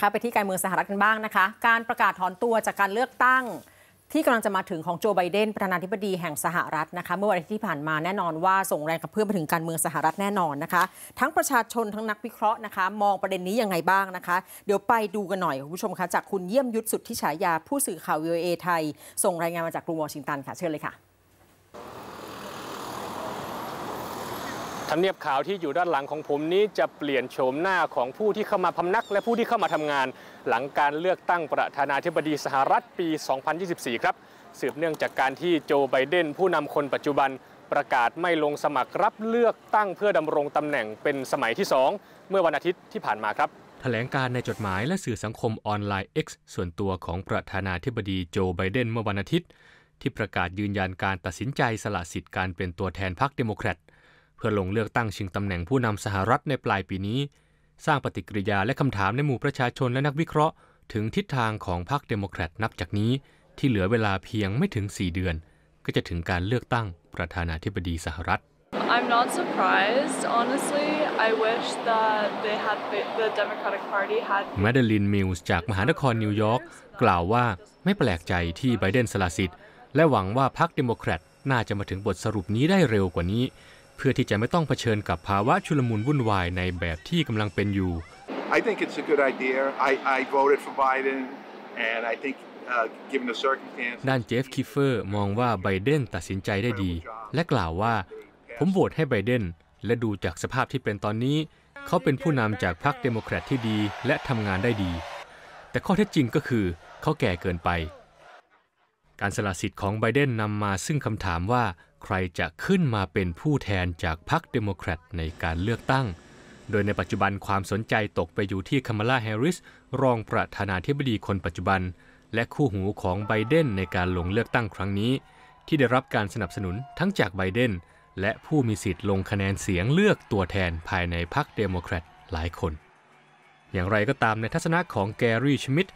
คะไปที่การเมืองสหรัฐกันบ้างนะคะ การประกาศถอนตัวจากการเลือกตั้ง ที่กำลังจะมาถึงของโจไบเดนประธานาธิบดีแห่งสหรัฐนะคะเมื่อวันที่ผ่านมาแน่นอนว่าส่งแรงกระเพื่อมไปถึงการเมืองสหรัฐแน่นอนนะคะ ทั้งประชาชนทั้งนักวิเคราะห์นะคะ มองประเด็นนี้ยังไงบ้างนะคะ เดี๋ยวไปดูกันหน่อยคุณผู้ชมคะจากคุณเยี่ยมยุทธสุดที่ฉายาผู้สื่อข่าววีเอไทยส่งรายงานมาจากกรุงวอชิงตัน ค่ะเชิญเลยค่ะำเนียบขาวที่อยู่ด้านหลังของผมนี้จะเปลี่ยนโฉมหน้าของผู้ที่เข้ามาพำนักและผู้ที่เข้ามาทำงาน หลังการเลือกตั้งประธานาธิบดีสหรัฐปี 2024 ครับสืบเนื่องจากการที่โจ ไบเดนผู้นำคนปัจจุบันประกาศไม่ลงสมัครรับ เลือกตั้งเพื่อดำรงตำแหน่งเป็นสมัยที่ 2 เมื่อวันอาทิตย์ที่ผ่านมาครับ แถลงการในจดหมายและสื่อสังคมออนไลน์ X ส่วนตัวของประธานาธิบดีโจ ไบเดนเมื่อวันอาทิตย์ ที่ประกาศยืนยันการตัดสินใจสละสิทธิ์การเป็นตัวแทนพรรคเดโมแครตเพื่อลงเลือกตั้งชิงตำแหน่งผู้นำสหรัฐในปลายปีนี้ สร้างปฏิกิริยาและคำถามในหมู่ประชาชนและนักวิเคราะห์ ถึงทิศทางของพรรคเดโมแครตนับจากนี้ ที่เหลือเวลาเพียงไม่ถึง 4 เดือน ก็จะถึงการเลือกตั้งประธานาธิบดีสหรัฐ I'm not surprised honestly I wish that they had the Democratic Party had แมดเดลินมิลส์จากมหานครนิวยอร์กกล่าวว่าไม่แปลกใจที่ไบเดนสละสิทธิ์และหวังว่าพรรคเดโมแครตน่าจะมาถึงบทสรุปนี้ได้เร็วกว่านี้เพื่อที่จะไม่ต้องเผชิญกับภาวะชุลมุนวุ่นวายในแบบที่กำลังเป็นอยู่ I think it's a good idea. I, I voted for Biden, and I think ด้านเจฟคิฟเฟอร์มองว่าไบเดนตัดสินใจได้ดี และกล่าวว่า ผมโหวตให้ไบเดนและดูจากสภาพที่เป็นตอนนี้ เขาเป็นผู้นำจากพรรคเดโมแครตที่ดี และทำงานได้ดี แต่ข้อเท็จจริงก็คือเขาแก่เกินไป การสละสิทธิ์ของไบเดนนำมาซึ่งคำถามว่าใครจะขึ้นมาเป็นผู้แทนจากพรรคเดโมแครตในการเลือกตั้ง โดยในปัจจุบันความสนใจตกไปอยู่ที่คามาลาแฮร์ริสรองประธานาธิบดีคนปัจจุบัน และคู่หูของไบเดนในการลงเลือกตั้งครั้งนี้ ที่ได้รับการสนับสนุนทั้งจากไบเดนและผู้มีสิทธิ์ลงคะแนนเสียงเลือกตัวแทนภายในพรรคเดโมแครตหลายคนอย่างไรก็ตามในทัศนะของแกรี่ชมิด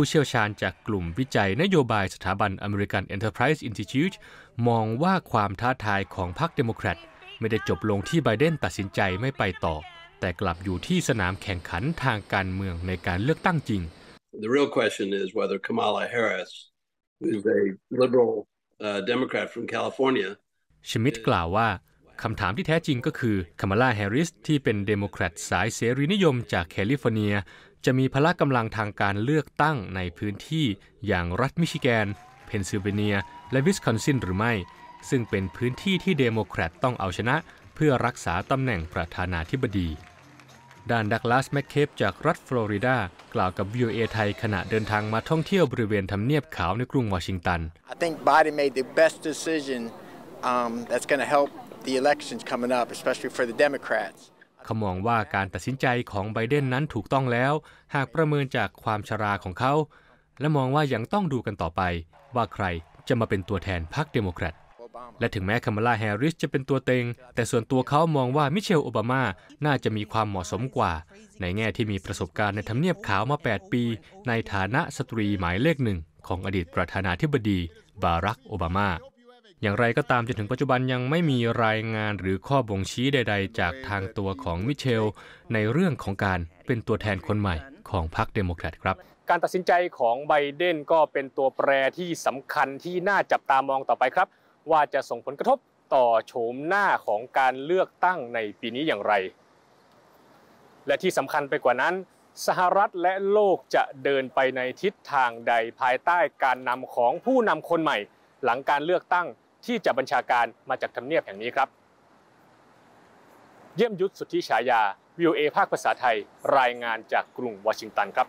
ผู้เชี่ยวชาญจากกลุ่มวิจัยนโยบายสถาบัน American Enterprise Institute มองว่าความท้าทายของพรรคเดโมแครตไม่ได้จบลงที่ไบเดนตัดสินใจไม่ไปต่อ แต่กลับอยู่ที่สนามแข่งขันทางการเมืองในการเลือกตั้งจริง The real question is whether Kamala Harris, i s a liberal uh, Democrat from California, ชมิดกล่าวว่าคำถามที่แท้จริงก็คือคามาลาแฮร์ริสที่เป็นเดโมแครตสายเสรีนิยมจากแคลิฟอร์เนีย จะมีพละกำลังทางการเลือกตั้งในพื้นที่อย่างรัฐมิชิแกนเพนซิลเวเนีย และวิสคอนซินหรือไม่ ซึ่งเป็นพื้นที่ที่เดโมแครตต้องเอาชนะ เพื่อรักษาตำแหน่งประธานาธิบดีด้านดักลาสแมคเคปจากรัฐฟลอริดากล่าวกับ VOA ไทยขณะเดินทางมาท่องเที่ยวบริเวณทำเนียบขาวในกรุงวอชิงตัน I think Biden made the best decision um, that's going to help the elections coming up, especially for the Democrats. เขามองว่าการตัดสินใจของไบเดนนั้นถูกต้องแล้ว หากประเมินจากความชราของเขา และมองว่ายังต้องดูกันต่อไป ว่าใครจะมาเป็นตัวแทนพรรคเดโมแครตและถึงแม้คามาลาแฮร์ริสจะเป็นตัวเต็ง แต่ส่วนตัวเขามองว่ามิเชลโอบามาน่าจะมีความเหมาะสมกว่า ในแง่ที่มีประสบการณ์ในทำเนียบขาวมา 8 ปี ในฐานะสตรีหมายเลขหนึ่งของอดีตประธานาธิบดี บารักโอบามาอย่างไรก็ตามจนถึงปัจจุบันยังไม่มีรายงานหรือข้อบ่งชี้ใด ๆ จากทางตัวของมิเชล ในเรื่องของการเป็นตัวแทนคนใหม่ของพรรคเดโมแครตครับการตัดสินใจของไบเดนก็เป็นตัวแปรที่สำคัญที่น่าจับตามองต่อไปครับ ว่าจะส่งผลกระทบต่อโฉมหน้าของการเลือกตั้งในปีนี้อย่างไร และที่สำคัญไปกว่านั้น สหรัฐและโลกจะเดินไปในทิศทางใดภายใต้การนำของผู้นำคนใหม่ หลังการเลือกตั้งที่จะบัญชาการมาจากทำเนียบแห่งนี้ครับ เยี่ยมยุทธสุทธิฉายา วิวเอภาคภาษาไทย รายงานจากกรุงวอชิงตันครับ